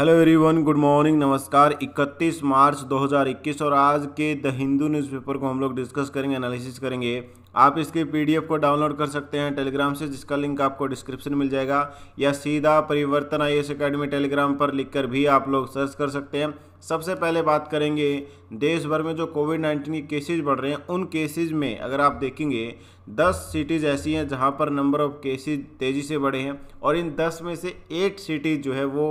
hello everyone good morning नमस्कार 31 मार्च 2021 और आज के द हिंदू न्यूज़पेपर को हम लोग डिस्कस करेंगे एनालिसिस करेंगे आप इसकी पीडीएफ को डाउनलोड कर सकते हैं टेलीग्राम से जिसका लिंक आपको डिस्क्रिप्शन मिल जाएगा या सीधा परिवर्तन आई एस अकेडमी टेलीग्राम पर लिखकर भी आप लोग सर्च कर सकते हैं सबसे पहले बात करेंगे देश भर में जो कोविड नाइन्टीन के केसेज बढ़ रहे हैं उन केसेज में अगर आप देखेंगे दस सिटीज़ ऐसी हैं जहां पर नंबर ऑफ केसेज तेज़ी से बढ़े हैं और इन दस में से एट सिटीज़ जो है वो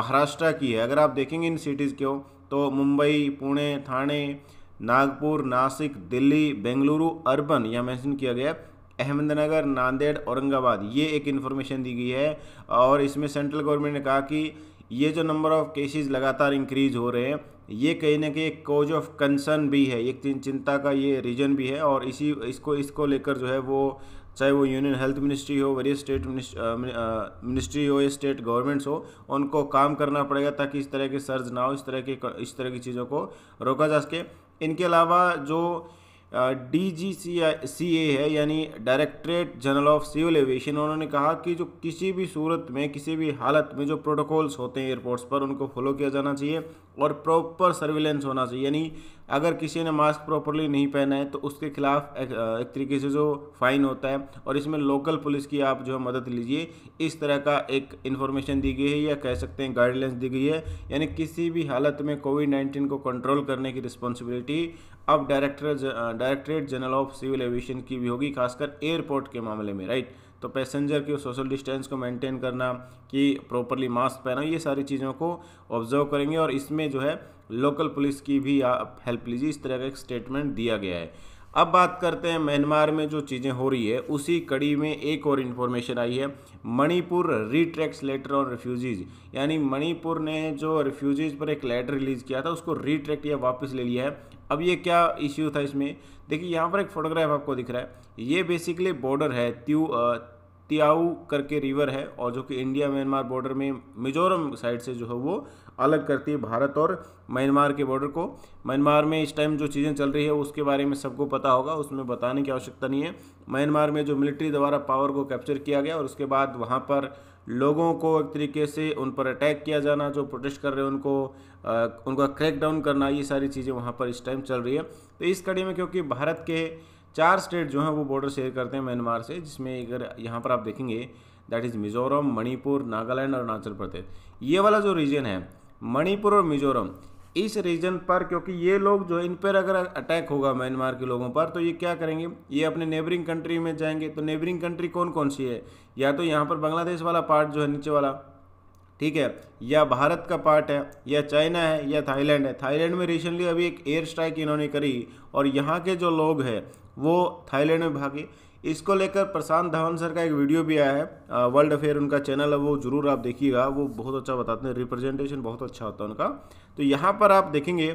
महाराष्ट्र की है अगर आप देखेंगे इन सिटीज़ को तो मुंबई पुणे थाने नागपुर नासिक दिल्ली बेंगलुरु अर्बन यह मेंशन किया गया है अहमदनगर नांदेड़ औरंगाबाद ये एक इन्फॉर्मेशन दी गई है और इसमें सेंट्रल गवर्नमेंट ने कहा कि ये जो नंबर ऑफ केसेस लगातार इंक्रीज हो रहे हैं ये कहीं ना कहीं एक कोज ऑफ कंसर्न भी है एक चिंता का ये रीजन भी है और इसी इसको इसको लेकर जो है वो चाहे वो यूनियन हेल्थ मिनिस्ट्री हो वरीय स्टेट मिनिस्ट्री हो या स्टेट गवर्नमेंट्स हो उनको काम करना पड़ेगा ताकि इस तरह के सर्ज ना हो इस तरह के इस तरह की चीज़ों को रोका जा सके इनके अलावा जो D G C C A है यानी directorate general of civil aviation उन्होंने कहा कि जो किसी भी सूरत में किसी भी हालत में जो प्रोटोकॉल्स होते हैं एयरपोर्ट्स पर उनको फॉलो किया जाना चाहिए और प्रॉपर सर्विलेंस होना चाहिए यानी अगर किसी ने मास्क प्रॉपरली नहीं पहना है तो उसके खिलाफ एक, एक तरीके से जो फाइन होता है और इसमें लोकल पुलिस की आप जो है मदद लीजिए इस तरह का एक इन्फॉर्मेशन दी गई है या कह सकते हैं गाइडलाइंस दी गई है यानी किसी भी हालत में कोविड नाइन्टीन को कंट्रोल करने की रिस्पॉन्सिबिलिटी अब director directorate general of civil aviation की भी होगी खासकर एयरपोर्ट के मामले में राइट तो पैसेंजर की सोशल डिस्टेंस को मेंटेन करना कि प्रॉपरली मास्क पहना ये सारी चीज़ों को ऑब्जर्व करेंगे और इसमें जो है लोकल पुलिस की भी आप हेल्प लीजिए इस तरह का एक स्टेटमेंट दिया गया है अब बात करते हैं म्यांमार में जो चीज़ें हो रही है उसी कड़ी में एक और इन्फॉर्मेशन आई है Manipur retracts letter on refugees यानी मणिपुर ने जो रिफ्यूजीज पर एक लेटर रिलीज़ किया था उसको रिट्रैक्ट या वापस ले लिया है अब ये क्या इश्यू था इसमें देखिए यहाँ पर एक फोटोग्राफ आपको दिख रहा है ये बेसिकली बॉर्डर है त्यू तियाऊ करके रिवर है और जो कि इंडिया म्यांमार बॉर्डर में मिजोरम साइड से जो है वो अलग करती है भारत और म्यांमार के बॉर्डर को म्यांमार में इस टाइम जो चीज़ें चल रही है उसके बारे में सबको पता होगा उसमें बताने की आवश्यकता नहीं है म्यांमार में जो मिलिट्री द्वारा पावर को कैप्चर किया गया और उसके बाद वहाँ पर लोगों को एक तरीके से उन पर अटैक किया जाना जो प्रोटेस्ट कर रहे हैं उनको आ, उनका क्रैक डाउन करना ये सारी चीज़ें वहाँ पर इस टाइम चल रही है तो इस कड़ी में क्योंकि भारत के चार स्टेट जो हैं वो बॉर्डर शेयर करते हैं म्यांमार से जिसमें अगर यहाँ पर आप देखेंगे दैट इज़ मिज़ोरम मणिपुर नागालैंड और अरुणाचल प्रदेश ये वाला जो रीजन है मणिपुर और मिज़ोरम इस रीजन पर क्योंकि ये लोग जो इन पर अगर अटैक होगा म्यांमार के लोगों पर तो ये क्या करेंगे ये अपने नेबरिंग कंट्री में जाएंगे तो नेबरिंग कंट्री कौन कौन सी है या तो यहाँ पर बांग्लादेश वाला पार्ट जो है नीचे वाला ठीक है या भारत का पार्ट है या चाइना है या थाईलैंड है थाईलैंड में रिसेंटली अभी एक एयर स्ट्राइक इन्होंने करी और यहाँ के जो लोग हैं वो थाईलैंड में भागे इसको लेकर प्रशांत धवन सर का एक वीडियो भी आया है वर्ल्ड अफेयर उनका चैनल है वो जरूर आप देखिएगा वो बहुत अच्छा बताते हैं रिप्रेजेंटेशन बहुत अच्छा होता है उनका तो यहाँ पर आप देखेंगे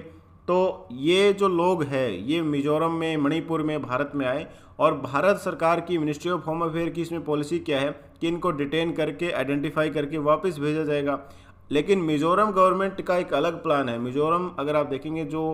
तो ये जो लोग हैं ये मिजोरम में मणिपुर में भारत में आए और भारत सरकार की मिनिस्ट्री ऑफ होम अफेयर की इसमें पॉलिसी क्या है कि इनको डिटेन करके आइडेंटिफाई करके वापस भेजा जाएगा लेकिन मिजोरम गवर्नमेंट का एक अलग प्लान है मिजोरम अगर आप देखेंगे जो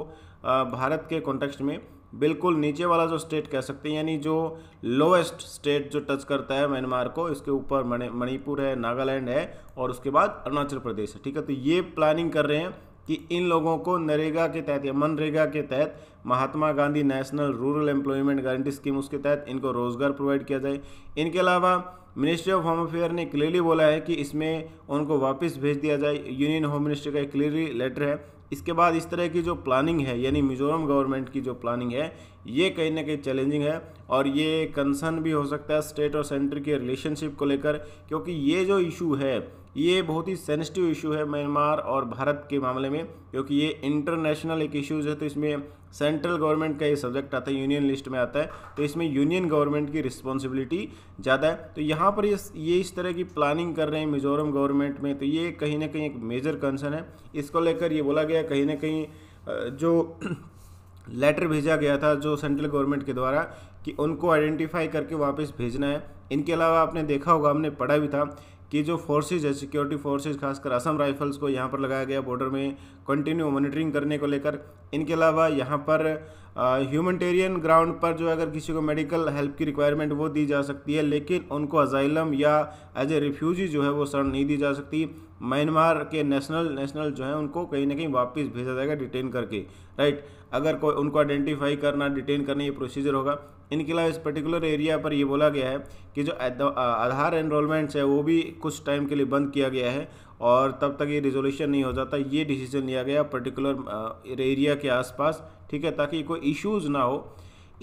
भारत के कॉन्टेक्स्ट में बिल्कुल नीचे वाला जो स्टेट कह सकते हैं यानी जो लोएस्ट स्टेट जो टच करता है म्यांमार को इसके ऊपर मणिपुर है नागालैंड है और उसके बाद अरुणाचल प्रदेश है ठीक है तो ये प्लानिंग कर रहे हैं कि इन लोगों को नरेगा के तहत या मनरेगा के तहत Mahatma Gandhi national rural employment guarantee scheme उसके तहत इनको रोज़गार प्रोवाइड किया जाए इनके अलावा मिनिस्ट्री ऑफ होम अफेयर ने क्लियरली बोला है कि इसमें उनको वापस भेज दिया जाए यूनियन होम मिनिस्टर का एक क्लियरली लेटर है इसके बाद इस तरह की जो प्लानिंग है यानी मिजोरम गवर्नमेंट की जो प्लानिंग है ये कहीं ना कहीं चैलेंजिंग है और ये कंसर्न भी हो सकता है स्टेट और सेंटर के रिलेशनशिप को लेकर क्योंकि ये जो इशू है ये बहुत ही सेंसिटिव इशू है म्यांमार और भारत के मामले में क्योंकि ये इंटरनेशनल एक इशूज़ है तो इसमें सेंट्रल गवर्नमेंट का ये सब्जेक्ट आता है यूनियन लिस्ट में आता है तो इसमें यूनियन गवर्नमेंट की रिस्पॉन्सिबिलिटी ज़्यादा है तो यहाँ पर ये ये इस तरह की प्लानिंग कर रहे हैं मिजोरम गवर्नमेंट में तो ये कहीं ना कहीं एक मेजर कंसर्न है इसको लेकर ये बोला गया कहीं ना कहीं जो लेटर भेजा गया था जो सेंट्रल गवर्नमेंट के द्वारा कि उनको आइडेंटिफाई करके वापस भेजना है इनके अलावा आपने देखा होगा हमने पढ़ा भी था कि जो फोर्सेज है सिक्योरिटी फोर्सेज खासकर असम राइफल्स को यहाँ पर लगाया गया बॉर्डर में कंटिन्यू मॉनिटरिंग करने को लेकर इनके अलावा यहाँ पर ह्यूमनटेरियन ग्राउंड पर जो अगर किसी को मेडिकल हेल्प की रिक्वायरमेंट वो दी जा सकती है लेकिन उनको अजाइलम या एज ए रिफ्यूजी जो है वो शरण नहीं दी जा सकती म्यांमार के नेशनल नेशनल जो है उनको कहीं ना कहीं वापस भेजा जाएगा डिटेन करके राइट अगर कोई उनको आइडेंटिफाई करना डिटेन करना ये प्रोसीजर होगा इनके अलावा इस पर्टिकुलर एरिया पर ये बोला गया है कि जो आधार एनरोलमेंट्स है वो भी कुछ टाइम के लिए बंद किया गया है और तब तक ये रिजोल्यूशन नहीं हो जाता ये डिसीजन लिया गया पर्टिकुलर एरिया के आसपास ठीक है ताकि कोई इश्यूज़ ना हो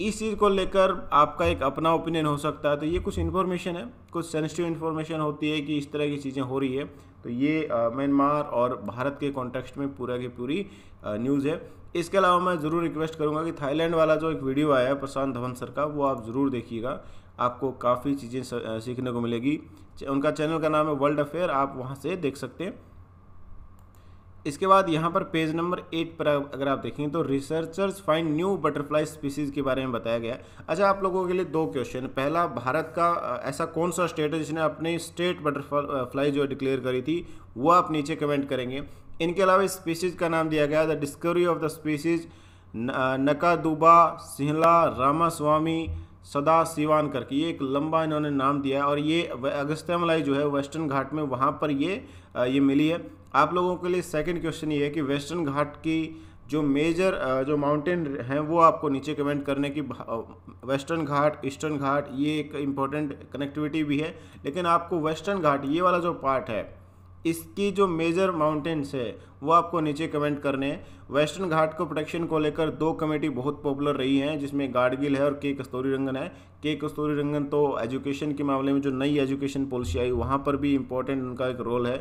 इस चीज़ को लेकर आपका एक अपना ओपिनियन हो सकता है तो ये कुछ इन्फॉर्मेशन है कुछ सेंसिटिव इन्फॉर्मेशन होती है कि इस तरह की चीज़ें हो रही है तो ये म्यांमार और भारत के कॉन्टेक्स्ट में पूरा की पूरी न्यूज़ है इसके अलावा मैं ज़रूर रिक्वेस्ट करूँगा कि थाईलैंड वाला जो एक वीडियो आया है प्रशांत धवन सर का वो आप ज़रूर देखिएगा आपको काफ़ी चीज़ें सीखने को मिलेगी उनका चैनल का नाम है वर्ल्ड अफेयर आप वहाँ से देख सकते हैं इसके बाद यहाँ पर पेज नंबर एट पर अगर आप देखेंगे तो researchers find new butterfly species के बारे में बताया गया है अच्छा आप लोगों के लिए दो क्वेश्चन पहला भारत का ऐसा कौन सा स्टेट है जिसने अपनी स्टेट बटरफ्लाई जो डिक्लेयर करी थी वो आप नीचे कमेंट करेंगे इनके अलावा स्पीसीज का नाम दिया गया the discovery of the species Nacaduba sinhala Ramaswami Sadasivan करके ये एक लंबा इन्होंने नाम दिया है और ये अगस्त्या मलाई जो है वेस्टर्न घाट में वहाँ पर ये ये मिली है आप लोगों के लिए सेकंड क्वेश्चन ये है कि वेस्टर्न घाट की जो मेजर जो माउंटेन हैं वो आपको नीचे कमेंट करने की वेस्टर्न घाट ईस्टर्न घाट ये एक इम्पॉर्टेंट कनेक्टिविटी भी है लेकिन आपको वेस्टर्न घाट ये वाला जो पार्ट है इसकी जो मेजर माउंटेन्स है वो आपको नीचे कमेंट करने हैं वेस्टर्न घाट को प्रोटेक्शन को लेकर दो कमेटी बहुत पॉपुलर रही हैं जिसमें गाडगिल है और के कस्तूरी रंगन है के कस्तूरी रंगन तो एजुकेशन के मामले में जो नई एजुकेशन पॉलिसी आई वहाँ पर भी इंपॉर्टेंट उनका एक रोल है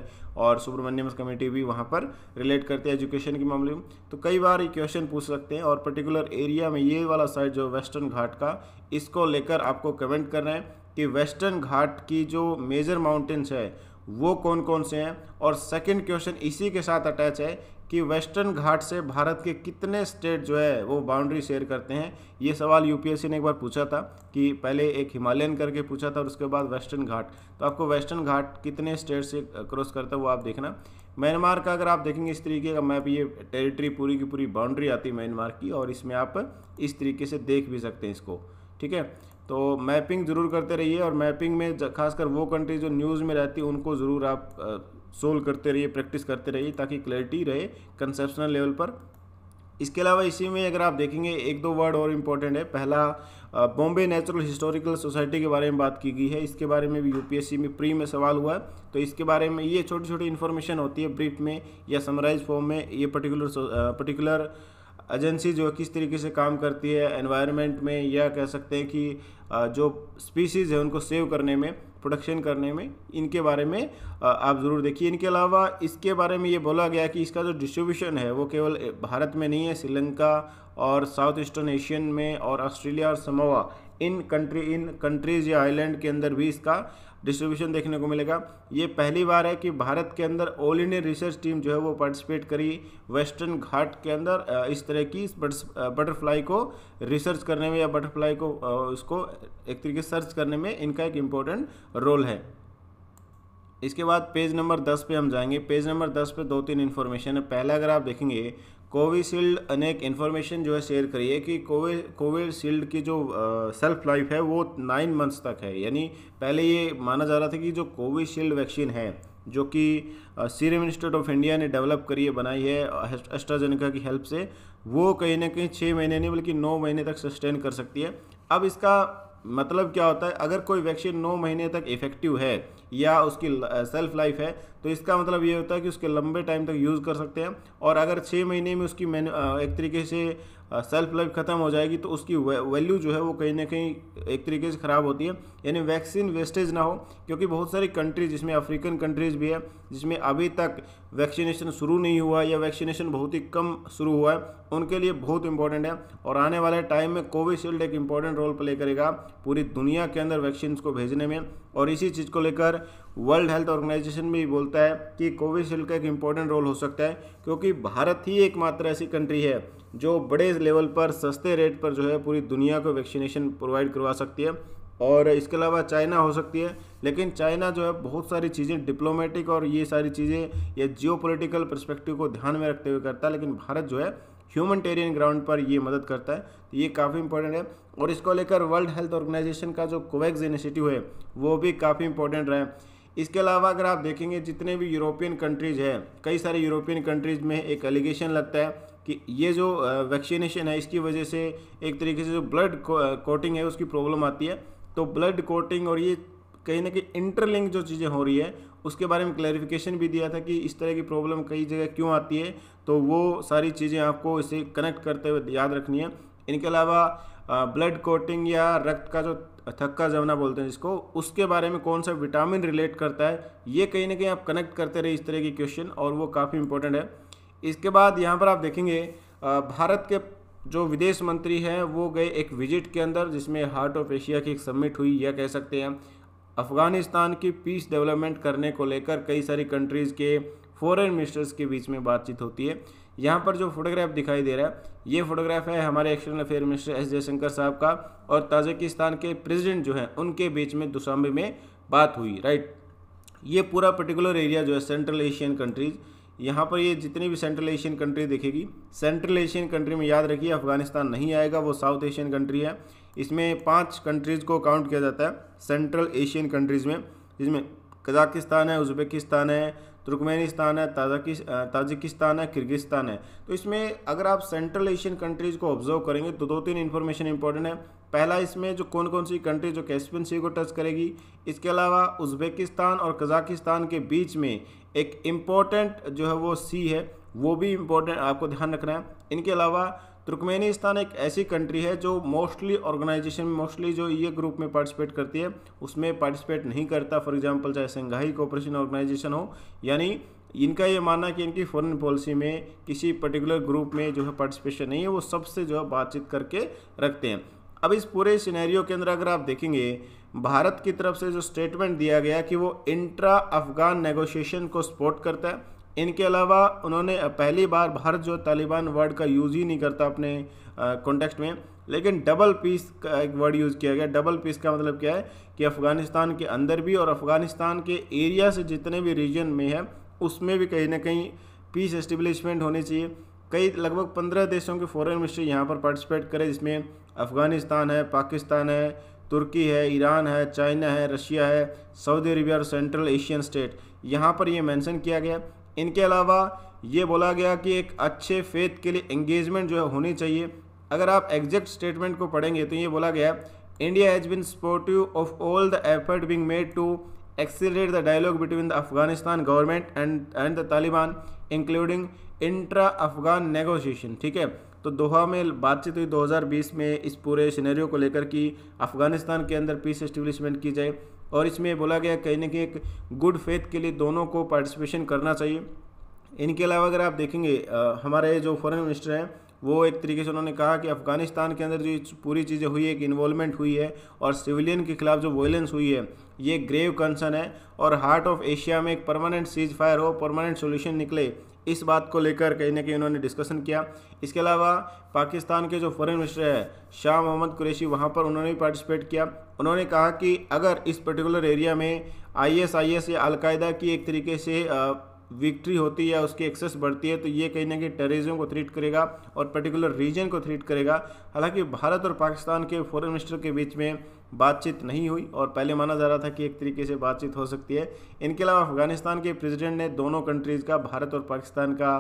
और सुब्रमण्यम कमेटी भी वहाँ पर रिलेट करती है एजुकेशन के मामले में तो कई बार ये क्वेश्चन पूछ सकते हैं और पर्टिकुलर एरिया में ये वाला साइड जो वेस्टर्न घाट का इसको लेकर आपको कमेंट करना है कि वेस्टर्न घाट की जो मेजर माउंटेन्स है वो कौन कौन से हैं और सेकंड क्वेश्चन इसी के साथ अटैच है कि वेस्टर्न घाट से भारत के कितने स्टेट जो है वो बाउंड्री शेयर करते हैं ये सवाल यूपीएससी ने एक बार पूछा था कि पहले एक हिमालयन करके पूछा था और उसके बाद वेस्टर्न घाट तो आपको वेस्टर्न घाट कितने स्टेट से क्रॉस करता है वो आप देखना म्यांमार का अगर आप देखेंगे इस तरीके का मैप ये टेरिटरी पूरी की पूरी बाउंड्री आती है म्यांमार की और इसमें आप इस तरीके से देख भी सकते हैं इसको ठीक है तो मैपिंग ज़रूर करते रहिए और मैपिंग में खासकर वो कंट्री जो न्यूज़ में रहती है उनको ज़रूर आप सोल्व करते रहिए प्रैक्टिस करते रहिए ताकि क्लैरिटी रहे कंसेप्शनल लेवल पर इसके अलावा इसी में अगर आप देखेंगे एक दो वर्ड और इम्पोर्टेंट है पहला बॉम्बे नेचुरल हिस्टोरिकल सोसाइटी के बारे में बात की गई है इसके बारे में भी यूपीएससी में प्री में सवाल हुआ है तो इसके बारे में ये छोटी छोटी इन्फॉर्मेशन होती है ब्रीफ में या समराइज फॉर्म में ये पर्टिकुलर पर्टिकुलर एजेंसी जो किस तरीके से काम करती है एनवायरनमेंट में या कह सकते हैं कि जो स्पीसीज़ है उनको सेव करने में प्रोडक्शन करने में इनके बारे में आप ज़रूर देखिए इनके अलावा इसके बारे में ये बोला गया कि इसका जो डिस्ट्रीब्यूशन है वो केवल भारत में नहीं है श्रीलंका और साउथ ईस्टर्न एशियन में और ऑस्ट्रेलिया और समोवा इन कंट्री इन कंट्रीज या आइलैंड के अंदर भी इसका डिस्ट्रीब्यूशन देखने को मिलेगा ये पहली बार है कि भारत के अंदर ऑल इंडिया रिसर्च टीम जो है वो पार्टिसिपेट करी वेस्टर्न घाट के अंदर इस तरह की बटरफ्लाई को रिसर्च करने में या बटरफ्लाई को उसको एक तरीके से सर्च करने में इनका एक इम्पोर्टेंट रोल है इसके बाद पेज नंबर दस पे हम जाएंगे पेज नंबर दस पे दो तीन इन्फॉर्मेशन है पहला अगर आप देखेंगे कोविशील्ड अनेक इन्फॉर्मेशन जो है शेयर करी है कि कोवि कोविशील्ड की जो सेल्फ लाइफ है वो नाइन मंथ्स तक है यानी पहले ये माना जा रहा था कि जो कोविशील्ड वैक्सीन है जो कि सीरम इंस्टीट्यूट ऑफ इंडिया ने डेवलप करी है बनाई है एस्ट्राजेनिका की हेल्प से वो कहीं ना कहीं छः महीने नहीं बल्कि नौ महीने तक सस्टेन कर सकती है अब इसका मतलब क्या होता है अगर कोई वैक्सीन नौ महीने तक इफेक्टिव है या उसकी सेल्फ लाइफ है तो इसका मतलब ये होता है कि उसके लंबे टाइम तक यूज़ कर सकते हैं और अगर छः महीने में उसकी मैनु एक तरीके से सेल्फ लाइफ ख़त्म हो जाएगी तो उसकी वैल्यू जो है वो कहीं ना कहीं एक तरीके से ख़राब होती है यानी वैक्सीन वेस्टेज ना हो क्योंकि बहुत सारी कंट्रीज जिसमें अफ्रीकन कंट्रीज भी है जिसमें अभी तक वैक्सीनेशन शुरू नहीं हुआ या वैक्सीनेशन बहुत ही कम शुरू हुआ है उनके लिए बहुत इंपॉर्टेंट है और आने वाले टाइम में कोविशील्ड एक इंपॉर्टेंट रोल प्ले करेगा पूरी दुनिया के अंदर वैक्सीन को भेजने में और इसी चीज़ को लेकर वर्ल्ड हेल्थ ऑर्गेनाइजेशन भी बोलता है कि कोविशील्ड का एक इम्पॉर्टेंट रोल हो सकता है क्योंकि भारत ही एकमात्र ऐसी कंट्री है जो बड़े लेवल पर सस्ते रेट पर जो है पूरी दुनिया को वैक्सीनेशन प्रोवाइड करवा सकती है और इसके अलावा चाइना हो सकती है लेकिन चाइना जो है बहुत सारी चीज़ें डिप्लोमेटिक और ये सारी चीज़ें ये जियो पोलिटिकल परस्पेक्टिव को ध्यान में रखते हुए करता है लेकिन भारत जो है ह्यूमनटेरियन ग्राउंड पर ये मदद करता है तो ये काफ़ी इंपॉर्टेंट है और इसको लेकर वर्ल्ड हेल्थ ऑर्गेनाइजेशन का जो कोवैक्स इनिशिएटिव है वो भी काफ़ी इंपॉर्टेंट रहा है इसके अलावा अगर आप देखेंगे जितने भी यूरोपियन कंट्रीज़ हैं कई सारे यूरोपियन कंट्रीज़ में एक एलिगेशन लगता है कि ये जो वैक्सीनेशन है इसकी वजह से एक तरीके से जो ब्लड कोटिंग है उसकी प्रॉब्लम आती है तो ब्लड कोटिंग और ये कहीं ना कहीं इंटरलिंक जो चीज़ें हो रही है उसके बारे में क्लैरिफिकेशन भी दिया था कि इस तरह की प्रॉब्लम कई जगह क्यों आती है तो वो सारी चीज़ें आपको इसे कनेक्ट करते हुए याद रखनी है इनके अलावा ब्लड कोटिंग या रक्त का जो थक्का जमना बोलते हैं जिसको उसके बारे में कौन सा विटामिन रिलेट करता है ये कहीं ना कहीं आप कनेक्ट करते रहे इस तरह की क्वेश्चन और वो काफ़ी इंपॉर्टेंट है इसके बाद यहाँ पर आप देखेंगे भारत के जो विदेश मंत्री हैं वो गए एक विजिट के अंदर जिसमें हार्ट ऑफ एशिया की एक समिट हुई यह कह सकते हैं अफ़गानिस्तान की पीस डेवलपमेंट करने को लेकर कई सारी कंट्रीज़ के फॉरेन मिनिस्टर्स के बीच में बातचीत होती है यहाँ पर जो फोटोग्राफ दिखाई दे रहा है ये फोटोग्राफ है हमारे external affair minister S Jaishankar साहब का और ताजिकिस्तान के प्रेसिडेंट जो हैं उनके बीच में दुशांबे में बात हुई राइट ये पूरा पर्टिकुलर एरिया जो है सेंट्रल एशियन कंट्रीज़ यहाँ पर ये जितनी भी सेंट्रल एशियन कंट्री देखेगी सेंट्रल एशियन कंट्री में याद रखिए अफगानिस्तान नहीं आएगा वो साउथ एशियन कंट्री है इसमें पांच कंट्रीज़ को काउंट किया जाता है सेंट्रल एशियन कंट्रीज़ में जिसमें कजाकिस्तान है उज्बेकिस्तान है तुर्कमेनिस्तान है ताजाकिस ताजिकिस्तान है किर्गिस्तान है तो इसमें अगर आप सेंट्रल एशियन कंट्रीज़ को ऑब्जर्व करेंगे तो दो तीन इन्फॉर्मेशन इंपॉर्टेंट है पहला इसमें जो कौन कौन सी कंट्री जो कैसपियन सी को टच करेगी इसके अलावा उज्बेकिस्तान और कजाकिस्तान के बीच में एक इम्पॉर्टेंट जो है वो सी है वो भी इम्पोर्टेंट आपको ध्यान रखना है इनके अलावा तुर्कमेनिस्तान एक ऐसी कंट्री है जो मोस्टली ऑर्गेनाइजेशन मोस्टली जो ये ग्रुप में पार्टिसिपेट करती है उसमें पार्टिसिपेट नहीं करता फॉर एग्जांपल चाहे संघाई कोऑपरेशन ऑर्गेनाइजेशन हो यानी इनका ये मानना कि इनकी फॉरेन पॉलिसी में किसी पर्टिकुलर ग्रुप में जो है पार्टिसिपेशन नहीं है वो सबसे जो है बातचीत करके रखते हैं अब इस पूरे सिनेरियो के अंदर अगर आप देखेंगे भारत की तरफ से जो स्टेटमेंट दिया गया कि वो इंट्रा अफगान नेगोशिएशन को सपोर्ट करता है इनके अलावा उन्होंने पहली बार भारत जो तालिबान वर्ड का यूज़ ही नहीं करता अपने कॉन्टेक्स्ट में लेकिन डबल पीस का एक वर्ड यूज़ किया गया डबल पीस का मतलब क्या है कि अफ़गानिस्तान के अंदर भी और अफ़गानिस्तान के एरिया से जितने भी रीजन में है उसमें भी कहीं ना कहीं पीस एस्टेब्लिशमेंट होनी चाहिए कई लगभग पंद्रह देशों के फॉरेन मिनिस्टर यहाँ पर पार्टिसिपेट करे जिसमें अफ़गानिस्तान है पाकिस्तान है तुर्की है ईरान है चाइना है रशिया है सऊदी अरबिया और सेंट्रल एशियन स्टेट यहाँ पर ये मेंशन किया गया इनके अलावा ये बोला गया कि एक अच्छे फेथ के लिए एंगेजमेंट जो है होनी चाहिए अगर आप एग्जैक्ट स्टेटमेंट को पढ़ेंगे तो ये बोला गया India has been supportive of all the effort being made to exit the dialogue between the Afghanistan government and and the Taliban including intra Afghan negotiation ठीक है तो दोहा में बातचीत हुई 2020 में इस पूरे सिनेरियो को लेकर कि अफ़गानिस्तान के अंदर पीस इस्टेब्लिशमेंट की जाए और इसमें बोला गया कहीं ना कहीं एक गुड फेथ के लिए दोनों को पार्टिसिपेशन करना चाहिए इनके अलावा अगर आप देखेंगे हमारे जो फॉरेन मिनिस्टर हैं वो एक तरीके से उन्होंने कहा कि अफ़गानिस्तान के अंदर जो पूरी चीज़ें हुई है एक इन्वॉलमेंट हुई है और सिविलियन के खिलाफ जो वॉयलेंस हुई है ये ग्रेव कंसर्न है और हार्ट ऑफ एशिया में एक परमानेंट सीज फायर हो परमानेंट सोल्यूशन निकले इस बात को लेकर कहीं ना कहीं उन्होंने डिस्कशन किया इसके अलावा पाकिस्तान के जो फॉरेन मिनिस्टर है शाह मोहम्मद कुरैशी वहाँ पर उन्होंने भी पार्टिसिपेट किया उन्होंने कहा कि अगर इस पर्टिकुलर एरिया में आईएसआईएस या अलकायदा की एक तरीके से आ, विक्ट्री होती है उसकी एक्सेस बढ़ती है तो ये कहीं ना कहीं टेररिज्म को थ्रीट करेगा और पर्टिकुलर रीजन को थ्रीट करेगा हालांकि भारत और पाकिस्तान के फॉरेन मिनिस्टर के बीच में बातचीत नहीं हुई और पहले माना जा रहा था कि एक तरीके से बातचीत हो सकती है इनके अलावा अफगानिस्तान के प्रेसिडेंट ने दोनों कंट्रीज़ का भारत और पाकिस्तान का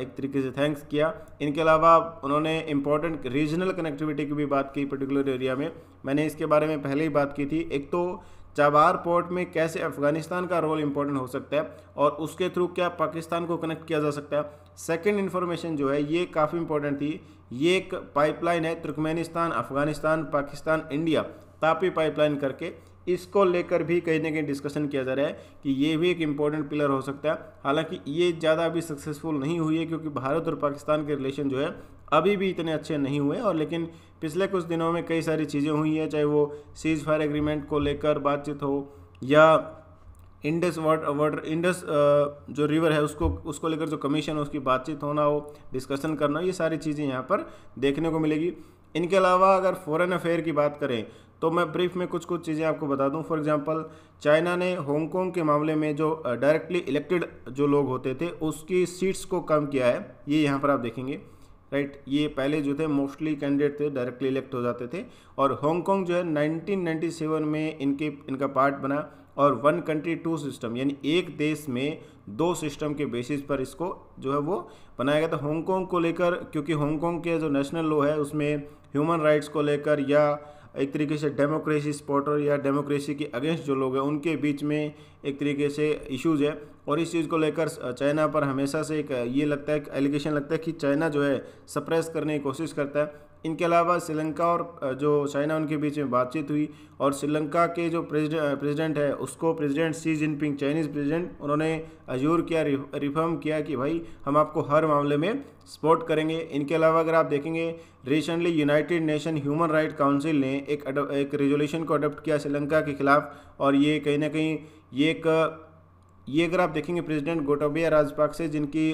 एक तरीके से थैंक्स किया इनके अलावा उन्होंने इंपॉर्टेंट रीजनल कनेक्टिविटी की भी बात की पर्टिकुलर एरिया में मैंने इसके बारे में पहले ही बात की थी एक तो चाबार पोर्ट में कैसे अफगानिस्तान का रोल इंपॉर्टेंट हो सकता है और उसके थ्रू क्या पाकिस्तान को कनेक्ट किया जा सकता है सेकंड इन्फॉर्मेशन जो है ये काफ़ी इंपॉर्टेंट थी ये एक पाइपलाइन है Turkmenistan Afghanistan Pakistan India TAPI pipeline करके इसको लेकर भी कहीं ना कहीं डिस्कशन किया जा रहा है कि ये भी एक इम्पॉर्टेंट पिलर हो सकता है हालांकि ये ज़्यादा अभी सक्सेसफुल नहीं हुई है क्योंकि भारत और पाकिस्तान के रिलेशन जो है अभी भी इतने अच्छे नहीं हुए और लेकिन पिछले कुछ दिनों में कई सारी चीज़ें हुई हैं चाहे वो सीज फायर एग्रीमेंट को लेकर बातचीत हो या इंडस वाटर वाटर इंडस जो रिवर है उसको उसको लेकर जो कमीशन है उसकी बातचीत होना हो डिस्कशन करना हो ये सारी चीज़ें यहाँ पर देखने को मिलेगी इनके अलावा अगर फॉरेन अफेयर की बात करें तो मैं ब्रीफ में कुछ कुछ चीज़ें आपको बता दूं फॉर एग्जांपल चाइना ने हांगकांग के मामले में जो डायरेक्टली इलेक्टेड जो लोग होते थे उसकी सीट्स को कम किया है ये यहाँ पर आप देखेंगे राइट ये पहले जो थे मोस्टली कैंडिडेट थे डायरेक्टली इलेक्ट हो जाते थे और हांगकॉन्ग जो है 1997 में इनके इनका पार्ट बना और वन कंट्री टू सिस्टम यानी एक देश में दो सिस्टम के बेसिस पर इसको जो है वो बनाया गया था हांगकॉन्ग को लेकर क्योंकि हांगकॉन्ग के जो नेशनल लॉ है उसमें ह्यूमन राइट्स को लेकर या एक तरीके से डेमोक्रेसी सपोर्टर या डेमोक्रेसी के अगेंस्ट जो लोग हैं उनके बीच में एक तरीके से इश्यूज है और इस चीज़ को लेकर चाइना पर हमेशा से एक ये लगता है एलिगेशन लगता है कि चाइना जो है सप्रेस करने की कोशिश करता है इनके अलावा श्रीलंका और जो चाइना उनके बीच में बातचीत हुई और श्रीलंका के जो प्रेसिडेंट है उसको president Xi Jinping Chinese president उन्होंने अजूर किया रिफर्म किया कि भाई हम आपको हर मामले में सपोर्ट करेंगे इनके अलावा अगर आप देखेंगे recently United Nation Human Right Council ने एक एक रेजोल्यूशन को अडोप्ट किया श्रीलंका के खिलाफ और ये कहीं ना कहीं ये एक ये अगर आप देखेंगे प्रेसिडेंट गोटाबिया से जिनकी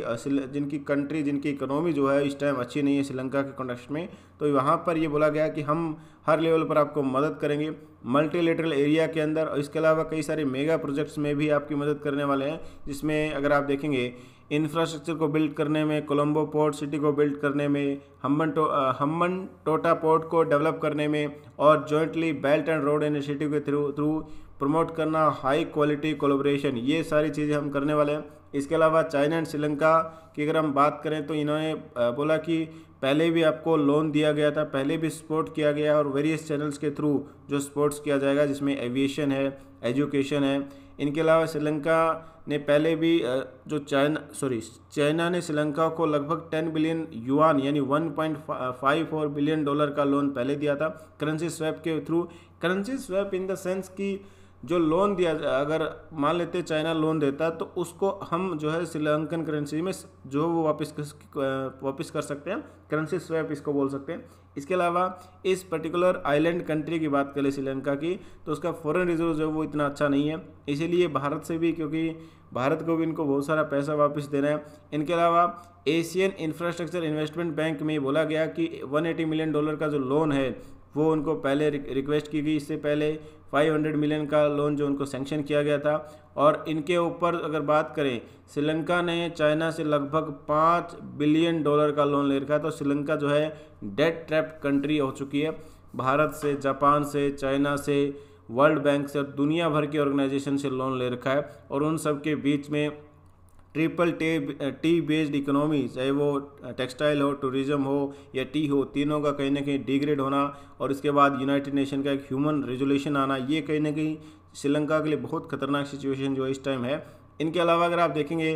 जिनकी कंट्री जिनकी इकोनॉमी जो है इस टाइम अच्छी नहीं है श्रीलंका के कॉन्टेक्स्ट में तो वहाँ पर ये बोला गया कि हम हर लेवल पर आपको मदद करेंगे मल्टीलेटरल एरिया के अंदर और इसके अलावा कई सारे मेगा प्रोजेक्ट्स में भी आपकी मदद करने वाले हैं जिसमें अगर आप देखेंगे इंफ्रास्ट्रक्चर को बिल्ड करने में कोलंबो पोर्ट सिटी को बिल्ड करने में हम्बन टो हम्बन टोटा पोर्ट को डेवलप करने में और jointly belt and road initiative के थ्रू थ्रू प्रमोट करना हाई क्वालिटी कोलोब्रेशन ये सारी चीज़ें हम करने वाले हैं इसके अलावा चाइना एंड श्रीलंका की अगर हम बात करें तो इन्होंने बोला कि पहले भी आपको लोन दिया गया था पहले भी सपोर्ट किया गया और वेरियस चैनल्स के थ्रू जो सपोर्ट्स किया जाएगा जिसमें एविएशन है एजुकेशन है इनके अलावा श्रीलंका ने पहले भी जो चाइना सॉरी चाइना ने श्रीलंका को लगभग 10 बिलियन युआन यानी 1.54 बिलियन डॉलर का लोन पहले दिया था करेंसी स्वैप के through currency swap in the sense कि जो लोन दिया अगर मान लेते चाइना लोन देता तो उसको हम जो है श्रीलंकन करेंसी में जो वो वापस वापस कर सकते हैं करेंसी स्वैप इसको बोल सकते हैं इसके अलावा इस पर्टिकुलर आइलैंड कंट्री की बात करें श्रीलंका की तो उसका फॉरेन रिजर्व जो है वो इतना अच्छा नहीं है इसीलिए भारत से भी क्योंकि भारत को भी इनको बहुत सारा पैसा वापस देना है इनके अलावा एशियन इंफ्रास्ट्रक्चर इन्वेस्टमेंट बैंक में बोला गया कि 180 मिलियन डॉलर का जो लोन है वो उनको पहले रिक्वेस्ट की गई इससे पहले 500 मिलियन का लोन जो उनको सेंक्शन किया गया था और इनके ऊपर अगर बात करें श्रीलंका ने चाइना से लगभग पाँच बिलियन डॉलर का लोन ले रखा है तो श्रीलंका जो है डेट ट्रैप कंट्री हो चुकी है भारत से जापान से चाइना से वर्ल्ड बैंक से दुनिया भर के ऑर्गेनाइजेशन से लोन ले रखा है और उन सब के बीच में ट्रिपल टे टी बेस्ड इकोनॉमी चाहे वो टेक्सटाइल हो टूरिज्म हो या टी हो तीनों का कहीं ना कहीं डिग्रेड होना और इसके बाद यूनाइटेड नेशन का एक ह्यूमन रेजोल्यूशन आना ये कहीं ना कहीं श्रीलंका के लिए बहुत खतरनाक सिचुएशन जो इस टाइम है इनके अलावा अगर आप देखेंगे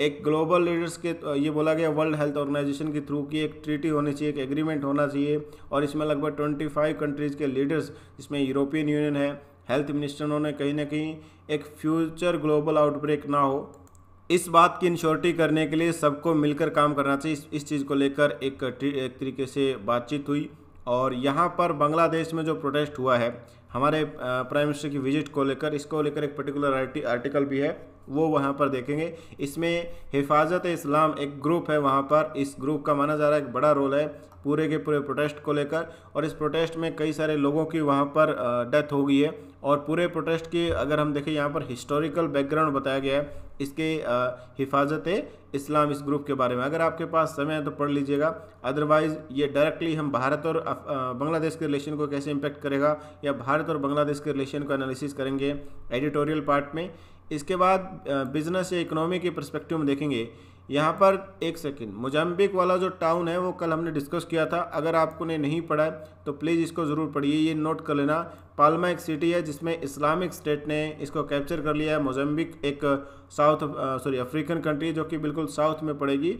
एक ग्लोबल लीडर्स के ये बोला गया वर्ल्ड हेल्थ ऑर्गेनाइजेशन के थ्रू की एक ट्रीटी होनी चाहिए एक एग्रीमेंट होना चाहिए और इसमें लगभग ट्वेंटी फाइव कंट्रीज़ के लीडर्स इसमें यूरोपियन यूनियन है हेल्थ मिनिस्टरों ने कहीं ना कहीं एक फ्यूचर ग्लोबल आउटब्रेक ना हो इस बात की इंश्योरिटी करने के लिए सबको मिलकर काम करना चाहिए इस, इस चीज़ को लेकर एक, एक तरीके से बातचीत हुई और यहाँ पर बांग्लादेश में जो प्रोटेस्ट हुआ है हमारे प्राइम मिनिस्टर की विजिट को लेकर इसको लेकर एक पर्टिकुलर आर्टिकल भी है वो वहाँ पर देखेंगे इसमें हिफाजत इस्लाम एक ग्रुप है वहाँ पर इस ग्रुप का माना जा रहा है एक बड़ा रोल है पूरे के पूरे प्रोटेस्ट को लेकर और इस प्रोटेस्ट में कई सारे लोगों की वहाँ पर डेथ हो गई है और पूरे प्रोटेस्ट की अगर हम देखें यहाँ पर हिस्टोरिकल बैकग्राउंड बताया गया है इसके हिफाजत इस्लाम इस ग्रुप के बारे में अगर आपके पास समय है तो पढ़ लीजिएगा अदरवाइज़ ये डायरेक्टली हम भारत और बांग्लादेश के रिलेशन को कैसे इम्पेक्ट करेगा या भारत और बांग्लादेश के रिलेशन को एनालिसिस करेंगे एडिटोरियल पार्ट में इसके बाद बिजनेस या इकोनॉमी के परस्पेक्टिव में देखेंगे यहाँ पर एक सेकेंड मोजाम्बिक वाला जो टाउन है वो कल हमने डिस्कस किया था अगर आपको ने नहीं पढ़ा है तो प्लीज़ इसको ज़रूर पढ़िए ये नोट कर लेना पालमा एक सिटी है जिसमें इस्लामिक स्टेट ने इसको कैप्चर कर लिया है मोजाम्बिक एक साउथ सॉरी अफ्रीकन कंट्री जो कि बिल्कुल साउथ में पड़ेगी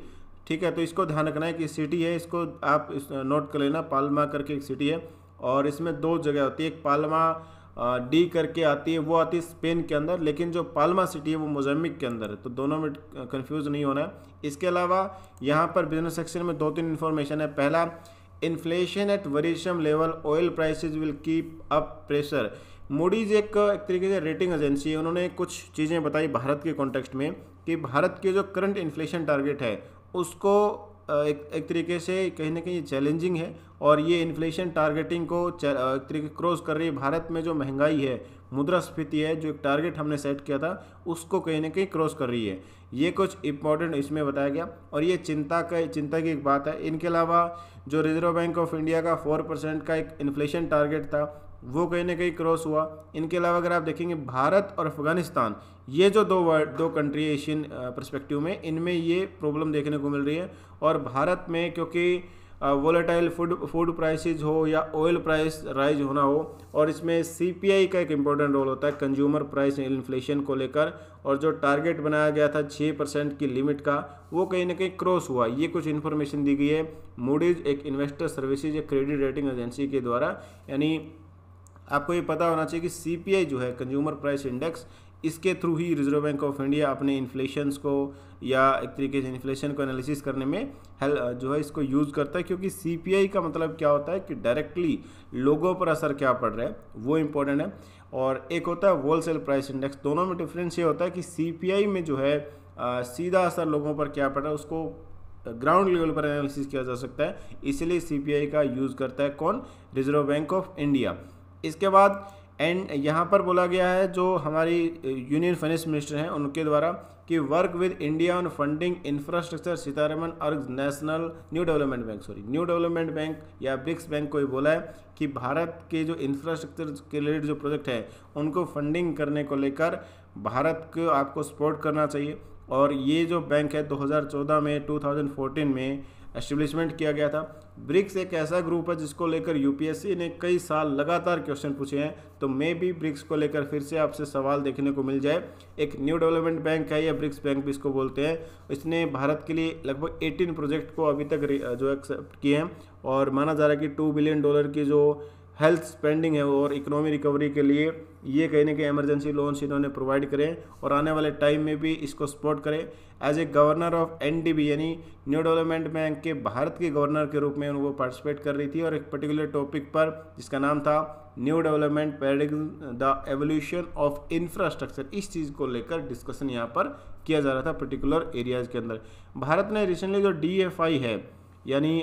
ठीक है तो इसको ध्यान रखना है कि सिटी है इसको आप इस, नोट कर लेना पालमा करके एक सिटी है और इसमें दो जगह होती है एक पालमा डी करके आती है वो आती है स्पेन के अंदर लेकिन जो पालमा सिटी है वो मोजाम्बिक के अंदर है तो दोनों में कंफ्यूज नहीं होना है इसके अलावा यहाँ पर बिजनेस सेक्शन में दो तीन इन्फॉर्मेशन है पहला inflation at worrisome level oil prices will keep up pressure Moody's एक एक तरीके से रेटिंग एजेंसी है उन्होंने कुछ चीज़ें बताई भारत के कॉन्टेक्स्ट में कि भारत के जो करंट इन्फ्लेशन टारगेट है उसको एक एक तरीके से कहीं ना कहीं चैलेंजिंग है और ये इन्फ्लेशन टारगेटिंग को एक तरीके क्रॉस कर रही है भारत में जो महंगाई है मुद्रास्फीति है जो एक टारगेट हमने सेट किया था उसको कहीं ना कहीं क्रॉस कर रही है ये कुछ इंपॉर्टेंट इसमें बताया गया और ये चिंता का चिंता की एक बात है इनके अलावा जो रिजर्व बैंक ऑफ इंडिया का फोर परसेंट का एक इन्फ्लेशन टारगेट था वो कहीं ना कहीं क्रॉस हुआ इनके अलावा अगर आप देखेंगे भारत और अफगानिस्तान ये जो दो वर्ड दो कंट्री है एशियन परस्पेक्टिव में इनमें ये प्रॉब्लम देखने को मिल रही है और भारत में क्योंकि वोलेटाइल फूड फूड प्राइसेज हो या ऑयल प्राइस राइज होना हो और इसमें सीपीआई का एक इम्पोर्टेंट रोल होता है कंज्यूमर प्राइस इन्फ्लेशन को लेकर और जो टारगेट बनाया गया था छः परसेंट की लिमिट का वो कहीं ना कहीं क्रॉस हुआ ये कुछ इन्फॉर्मेशन दी गई है मूडीज एक इन्वेस्टर सर्विसेज एक क्रेडिट रेटिंग एजेंसी के द्वारा यानी आपको ये पता होना चाहिए कि सी जो है कंज्यूमर प्राइस इंडेक्स इसके थ्रू ही रिजर्व बैंक ऑफ इंडिया अपने इन्फ्लेशन को या एक तरीके से इन्फ्लेशन को एनालिसिस करने में हेल जो है इसको यूज़ करता है क्योंकि सी का मतलब क्या होता है कि डायरेक्टली लोगों पर असर क्या पड़ रहा है वो इम्पोर्टेंट है और एक होता है होलसेल प्राइस इंडेक्स दोनों में डिफरेंस ये होता है कि सी में जो है आ, सीधा असर लोगों पर क्या पड़ रहा है उसको ग्राउंड लेवल पर एनालिसिस किया जा सकता है इसलिए सी का यूज़ करता है कौन रिजर्व बैंक ऑफ इंडिया इसके बाद एंड यहाँ पर बोला गया है जो हमारी यूनियन फाइनेंस मिनिस्टर हैं उनके द्वारा कि work with India on funding infrastructure Sitharaman अर्ग national new development bank sorry new development bank या ब्रिक्स बैंक को ये बोला है कि भारत के जो इंफ्रास्ट्रक्चर के रिलेटेड जो प्रोजेक्ट है उनको फंडिंग करने को लेकर भारत को आपको सपोर्ट करना चाहिए और ये जो बैंक है 2014 में 2014 में एस्टेब्लिशमेंट किया गया था ब्रिक्स एक ऐसा ग्रुप है जिसको लेकर यूपीएससी ने कई साल लगातार क्वेश्चन पूछे हैं तो मे भी ब्रिक्स को लेकर फिर से आपसे सवाल देखने को मिल जाए एक न्यू डेवलपमेंट बैंक है या ब्रिक्स बैंक भी इसको बोलते हैं इसने भारत के लिए लगभग 18 प्रोजेक्ट को अभी तक जो एक्सेप्ट किए हैं और माना जा रहा है कि टू बिलियन डॉलर की जो हेल्थ स्पेंडिंग है और इकोनॉमी रिकवरी के लिए ये कहीं के एमरजेंसी लोन्स इन्होंने प्रोवाइड करें और आने वाले टाइम में भी इसको सपोर्ट करें as a governor of NDB यानी न्यू डेवलपमेंट बैंक के भारत के गवर्नर के रूप में उनको पार्टिसिपेट कर रही थी और एक पर्टिकुलर टॉपिक पर जिसका नाम था new development paradigm the evolution of infrastructure इस चीज़ को लेकर डिस्कशन यहाँ पर किया जा रहा था पर्टिकुलर एरियाज़ के अंदर भारत ने रिसेंटली जो डी है यानी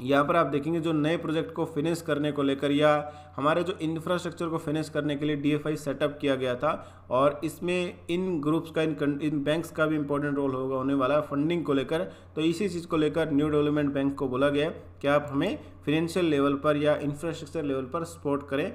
यहाँ पर आप देखेंगे जो नए प्रोजेक्ट को फिनिश करने को लेकर या हमारे जो इंफ्रास्ट्रक्चर को फिनिश करने के लिए डीएफआई सेटअप किया गया था और इसमें इन ग्रुप्स का इन इन बैंक्स का भी इंपॉर्टेंट रोल होगा होने वाला फंडिंग को लेकर तो इसी चीज़ को लेकर न्यू डेवलपमेंट बैंक को बोला गया कि आप हमें फिनेंशियल लेवल पर या इंफ्रास्ट्रक्चर लेवल पर सपोर्ट करें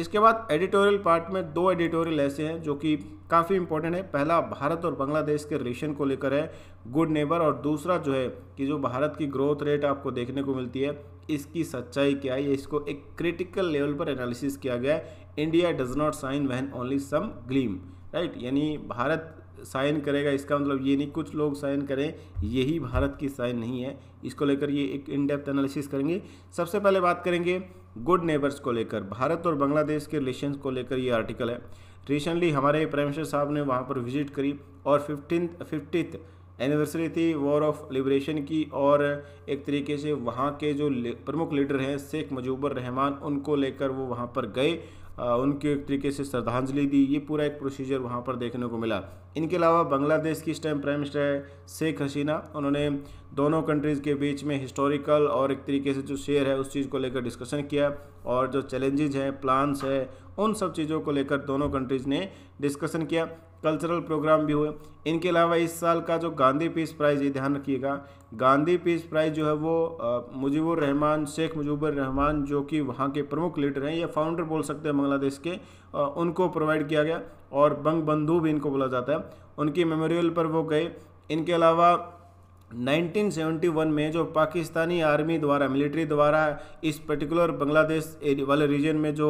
इसके बाद एडिटोरियल पार्ट में दो एडिटोरियल ऐसे हैं जो कि काफ़ी इंपॉर्टेंट है पहला भारत और बांग्लादेश के रिलेशन को लेकर है गुड नेबर और दूसरा जो है कि जो भारत की ग्रोथ रेट आपको देखने को मिलती है इसकी सच्चाई क्या है इसको एक क्रिटिकल लेवल पर एनालिसिस किया गया है India does not shine when only some gleam right यानी भारत साइन करेगा इसका मतलब ये नहीं कुछ लोग साइन करें यही भारत की साइन नहीं है इसको लेकर ये एक इन डेप्थ एनालिसिस करेंगे सबसे पहले बात करेंगे गुड नेबर्स को लेकर भारत और बांग्लादेश के रिलेशन को लेकर ये आर्टिकल है रिसेंटली हमारे प्राइम मिनिस्टर साहब ने वहाँ पर विजिट करी और फिफ्टीन फिफ्टीथ एनिवर्सरी थी वॉर ऑफ लिबरेशन की और एक तरीके से वहाँ के जो प्रमुख लीडर हैं शेख मजूबर रहमान उनको लेकर वो वहाँ पर गए उनके एक तरीके से श्रद्धांजलि दी ये पूरा एक प्रोसीजर वहाँ पर देखने को मिला इनके अलावा बांग्लादेश की इस टाइम प्राइम मिनिस्टर है शेख हसीना उन्होंने दोनों कंट्रीज़ के बीच में हिस्टोरिकल और एक तरीके से जो शेयर है उस चीज़ को लेकर डिस्कशन किया और जो चैलेंजेज हैं प्लान्स हैं उन सब चीज़ों को लेकर दोनों कंट्रीज़ ने डिस्कशन किया कल्चरल प्रोग्राम भी हुए इनके अलावा इस साल का जो गांधी पीस प्राइज़ ये ध्यान रखिएगा गांधी पीस प्राइज़ जो है वो मुजीबुर रहमान शेख मुजीबुर रहमान जो कि वहाँ के प्रमुख लीडर हैं या फाउंडर बोल सकते हैं बांग्लादेश के आ, उनको प्रोवाइड किया गया और बंग बंधु भी इनको बोला जाता है उनकी मेमोरियल पर वो गए इनके अलावा 1971 में जो पाकिस्तानी आर्मी द्वारा मिलिट्री द्वारा इस पर्टिकुलर बांग्लादेश वाले रीजन में जो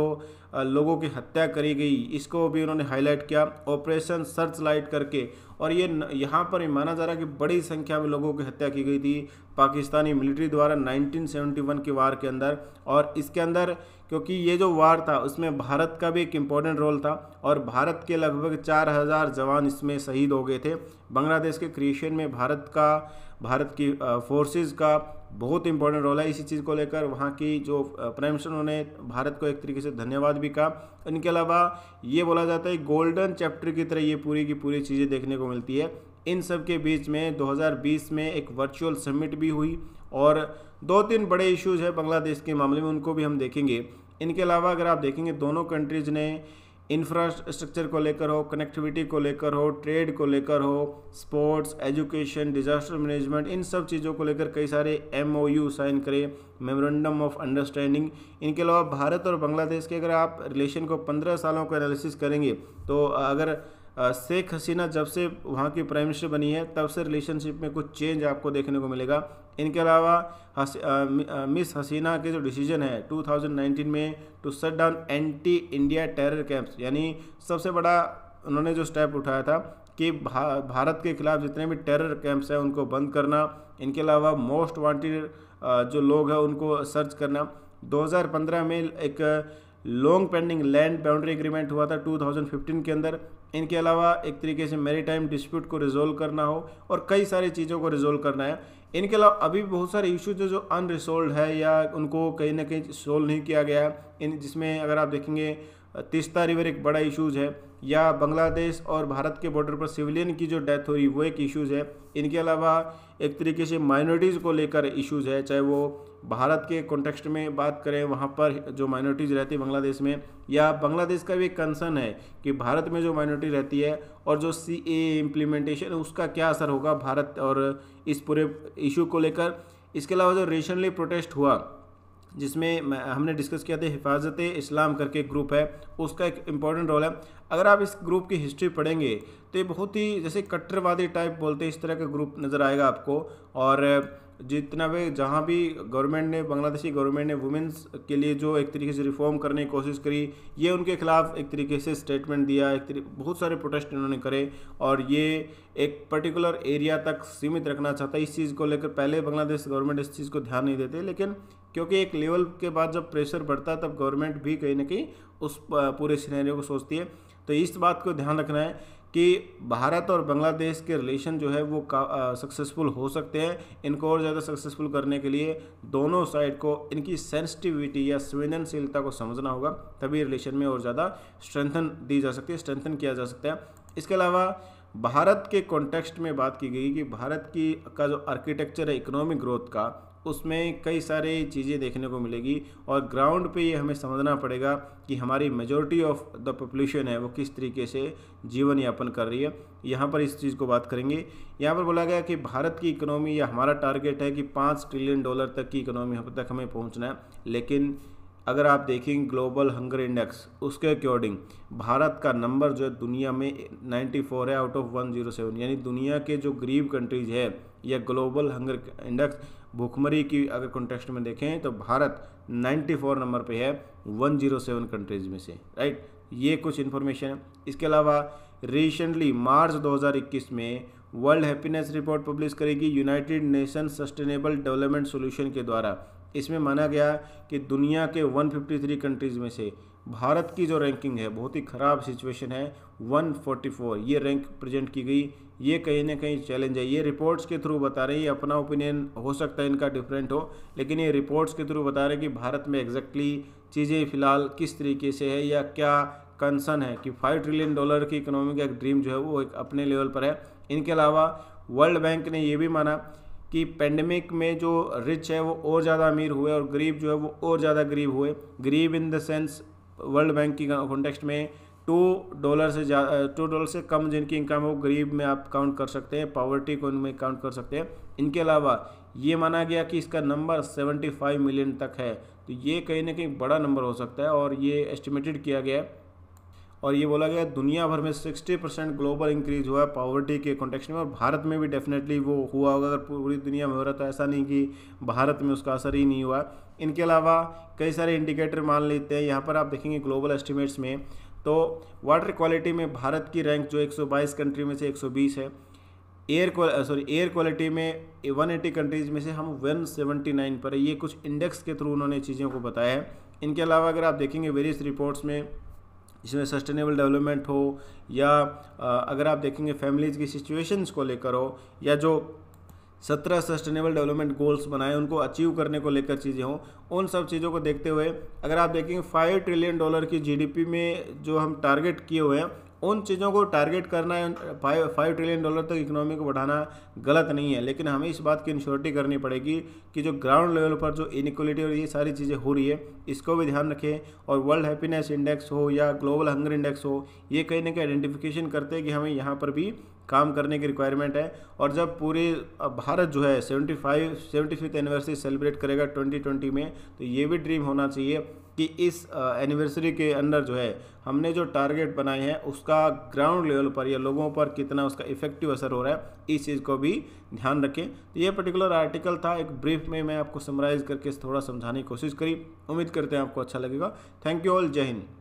लोगों की हत्या करी गई इसको भी उन्होंने हाईलाइट किया ऑपरेशन सर्च लाइट करके और ये यहाँ पर ये माना जा रहा है कि बड़ी संख्या में लोगों की हत्या की गई थी पाकिस्तानी मिलिट्री द्वारा 1971 की वार के अंदर और इसके अंदर क्योंकि ये जो वार था उसमें भारत का भी एक इम्पॉर्टेंट रोल था और भारत के लगभग 4000 जवान इसमें शहीद हो गए थे बांग्लादेश के क्रिएशन में भारत का भारत की फोर्सेस का बहुत इंपॉर्टेंट रोल है इसी चीज़ को लेकर वहाँ की जो प्राइम मिनिस्टर उन्होंने भारत को एक तरीके से धन्यवाद भी कहा इनके अलावा ये बोला जाता है गोल्डन चैप्टर की तरह ये पूरी की पूरी चीज़ें देखने को मिलती है इन सब के बीच में 2020 में एक वर्चुअल समिट भी हुई और दो तीन बड़े इश्यूज हैं बांग्लादेश के मामले में उनको भी हम देखेंगे इनके अलावा अगर आप देखेंगे दोनों कंट्रीज़ ने इंफ्रास्ट्रक्चर को लेकर हो कनेक्टिविटी को लेकर हो ट्रेड को लेकर हो स्पोर्ट्स एजुकेशन डिजास्टर मैनेजमेंट इन सब चीज़ों को लेकर कई सारे एम साइन करें मेमोरेंडम ऑफ अंडरस्टैंडिंग इनके अलावा भारत और बांग्लादेश के अगर आप रिलेशन को पंद्रह सालों का एनालिसिस करेंगे तो अगर शेख हसीना जब से वहाँ की प्राइम मिनिस्टर बनी है तब से रिलेशनशिप में कुछ चेंज आपको देखने को मिलेगा इनके अलावा हस, मिस हसीना के जो डिसीजन है 2019 में to shut down anti India terror camps यानी सबसे बड़ा उन्होंने जो स्टेप उठाया था कि भा, भारत के खिलाफ जितने भी टेरर कैंप्स हैं उनको बंद करना इनके अलावा मोस्ट वांटेड जो लोग हैं उनको सर्च करना 2015 में एक long pending land boundary agreement हुआ था 2015 के अंदर इनके अलावा एक तरीके से मेरी टाइम डिस्प्यूट को रिजोल्व करना हो और कई सारी चीज़ों को रिजोल्व करना है इनके अलावा अभी भी बहुत सारे इशूज जो अनरिसोल्व है या उनको कहीं ना कहीं सोल्व नहीं किया गया है इन जिसमें अगर आप देखेंगे तिस्ता रिवर एक बड़ा इशूज़ है या बांग्लादेश और भारत के बॉर्डर पर सिविलियन की जो डेथ हो रही वो एक इशूज़ है इनके अलावा एक तरीके से माइनॉरिटीज़ को लेकर इशूज़ है चाहे वो भारत के कॉन्टेक्स्ट में बात करें वहाँ पर जो माइनॉरिटीज़ रहती है बांग्लादेश में या बांग्लादेश का भी एक कंसर्न है कि भारत में जो माइनॉरिटी रहती है और जो सी ए इम्प्लीमेंटेशन है उसका क्या असर होगा भारत और इस पूरे इशू को लेकर इसके अलावा जो रेशनली प्रोटेस्ट हुआ जिसमें हमने डिस्कस किया था हिफाजत इस्लाम करके एक ग्रुप है उसका एक इम्पॉर्टेंट रोल है अगर आप इस ग्रुप की हिस्ट्री पढ़ेंगे तो ये बहुत ही जैसे कट्टरवादी टाइप बोलते हैं इस तरह का ग्रुप नज़र आएगा आपको और जितना भी जहाँ भी गवर्नमेंट ने बांग्लादेशी गवर्नमेंट ने वुमेंस के लिए जो एक तरीके से रिफॉर्म करने की कोशिश करी ये उनके खिलाफ एक तरीके से स्टेटमेंट दिया एक बहुत सारे प्रोटेस्ट इन्होंने करे और ये एक पर्टिकुलर एरिया तक सीमित रखना चाहता है इस चीज़ को लेकर पहले बांग्लादेश गवर्नमेंट इस चीज़ को ध्यान नहीं देते लेकिन क्योंकि एक लेवल के बाद जब प्रेशर बढ़ता है तब गवर्नमेंट भी कहीं ना कहीं उस पूरे सीनेरियो को सोचती है तो इस बात को ध्यान रखना है कि भारत और बांग्लादेश के रिलेशन जो है वो सक्सेसफुल हो सकते हैं इनको और ज़्यादा सक्सेसफुल करने के लिए दोनों साइड को इनकी सेंसिटिविटी या संवेदनशीलता को समझना होगा तभी रिलेशन में और ज़्यादा स्ट्रेंथन दी जा सकती है स्ट्रेंथन किया जा सकता है इसके अलावा भारत के कॉन्टेक्स्ट में बात की गई कि भारत की का जो आर्किटेक्चर है इकोनॉमिक ग्रोथ का उसमें कई सारे चीज़ें देखने को मिलेगी और ग्राउंड पे ये हमें समझना पड़ेगा कि हमारी मेजोरिटी ऑफ द पॉपुलेशन है वो किस तरीके से जीवन यापन कर रही है यहाँ पर इस चीज़ को बात करेंगे यहाँ पर बोला गया कि भारत की इकोनॉमी या हमारा टारगेट है कि पाँच ट्रिलियन डॉलर तक की इकोनॉमी तक हमें पहुँचना है लेकिन अगर आप देखें ग्लोबल हंगर इंडेक्स उसके अकॉर्डिंग भारत का नंबर जो है दुनिया में 94 है आउट ऑफ 107 यानी दुनिया के जो गरीब कंट्रीज है या ग्लोबल हंगर इंडेक्स भूखमरी की अगर कॉन्टेक्स्ट में देखें तो भारत 94 नंबर पे है 107 कंट्रीज़ में से राइट ये कुछ इन्फॉर्मेशन है इसके अलावा रिसेंटली मार्च 2021 में वर्ल्ड हैप्पीनेस रिपोर्ट पब्लिश करेगी United Nation Sustainable Development Solution के द्वारा इसमें माना गया कि दुनिया के 153 कंट्रीज़ में से भारत की जो रैंकिंग है बहुत ही ख़राब सिचुएशन है 144 ये रैंक प्रेजेंट की गई ये कहीं ना कहीं चैलेंज है ये रिपोर्ट्स के थ्रू बता रहे हैं ये अपना ओपिनियन हो सकता है इनका डिफरेंट हो लेकिन ये रिपोर्ट्स के थ्रू बता रहे हैं कि भारत में एग्जैक्टली चीज़ें फ़िलहाल किस तरीके से है या क्या कंसर्न है कि फाइव ट्रिलियन डॉलर की इकोनॉमी का एक ड्रीम जो है वो एक अपने लेवल पर है इनके अलावा वर्ल्ड बैंक ने ये भी माना कि पेंडेमिक में जो रिच है वो और ज़्यादा अमीर हुए और गरीब जो है वो और ज़्यादा गरीब हुए गरीब in the sense World Bank की कॉन्टेक्स्ट में टू डॉलर से ज़्यादा टू डॉलर से कम जिनकी इनकम है वो गरीब में आप काउंट कर सकते हैं पॉवर्टी को इनमें काउंट कर सकते हैं इनके अलावा ये माना गया कि इसका नंबर 75 मिलियन तक है तो ये कहीं ना कहीं बड़ा नंबर हो सकता है और ये एस्टिमेटेड किया गया है और ये बोला गया दुनिया भर में 60 परसेंट ग्लोबल इंक्रीज हुआ है पॉवर्टी के कॉन्टेक्स्ट में और भारत में भी डेफिनेटली वो हुआ होगा अगर पूरी दुनिया में हो रहा तो ऐसा नहीं कि भारत में उसका असर ही नहीं हुआ इनके अलावा कई सारे इंडिकेटर मान लेते हैं यहाँ पर आप देखेंगे ग्लोबल एस्टिमेट्स में तो वाटर क्वालिटी में भारत की रैंक जो एक कंट्री में से एक है एयर सॉरी एयर क्वालिटी में 180 कंट्रीज़ में से हम 179 पर है ये कुछ इंडेक्स के थ्रू उन्होंने चीज़ों को बताया है इनके अलावा अगर आप देखेंगे वेरियस रिपोर्ट्स में जिसमें सस्टेनेबल डेवलपमेंट हो या अगर आप देखेंगे फैमिलीज की सिचुएशंस को लेकर हो या जो सत्रह सस्टेनेबल डेवलपमेंट गोल्स बनाए उनको अचीव करने को लेकर चीज़ें हों उन सब चीज़ों को देखते हुए अगर आप देखेंगे फाइव ट्रिलियन डॉलर की जीडीपी में जो हम टारगेट किए हुए हैं उन चीज़ों को टारगेट करना फाइव फाइव ट्रिलियन डॉलर तक इकोनॉमी को बढ़ाना गलत नहीं है लेकिन हमें इस बात की इंश्योरिटी करनी पड़ेगी कि जो ग्राउंड लेवल पर जो इनिक्वलिटी और ये सारी चीज़ें हो रही है इसको भी ध्यान रखें और वर्ल्ड हैप्पीनेस इंडेक्स हो या ग्लोबल हंगर इंडेक्स हो ये कहीं ना कहीं आइडेंटिफिकेशन करते हैं कि हमें यहाँ पर भी काम करने की रिक्वायरमेंट है और जब पूरे भारत जो है seventy five seventy fifth anniversary celebrate करेगा ट्वेंटी ट्वेंटी में तो ये भी ड्रीम होना चाहिए कि इस एनिवर्सरी के अंदर जो है हमने जो टारगेट बनाए हैं उसका ग्राउंड लेवल पर या लोगों पर कितना उसका इफेक्टिव असर हो रहा है इस चीज़ को भी ध्यान रखें तो ये पर्टिकुलर आर्टिकल था एक ब्रीफ में मैं आपको समराइज़ करके थोड़ा समझाने की कोशिश करी उम्मीद करते हैं आपको अच्छा लगेगा थैंक यू ऑल जय हिंद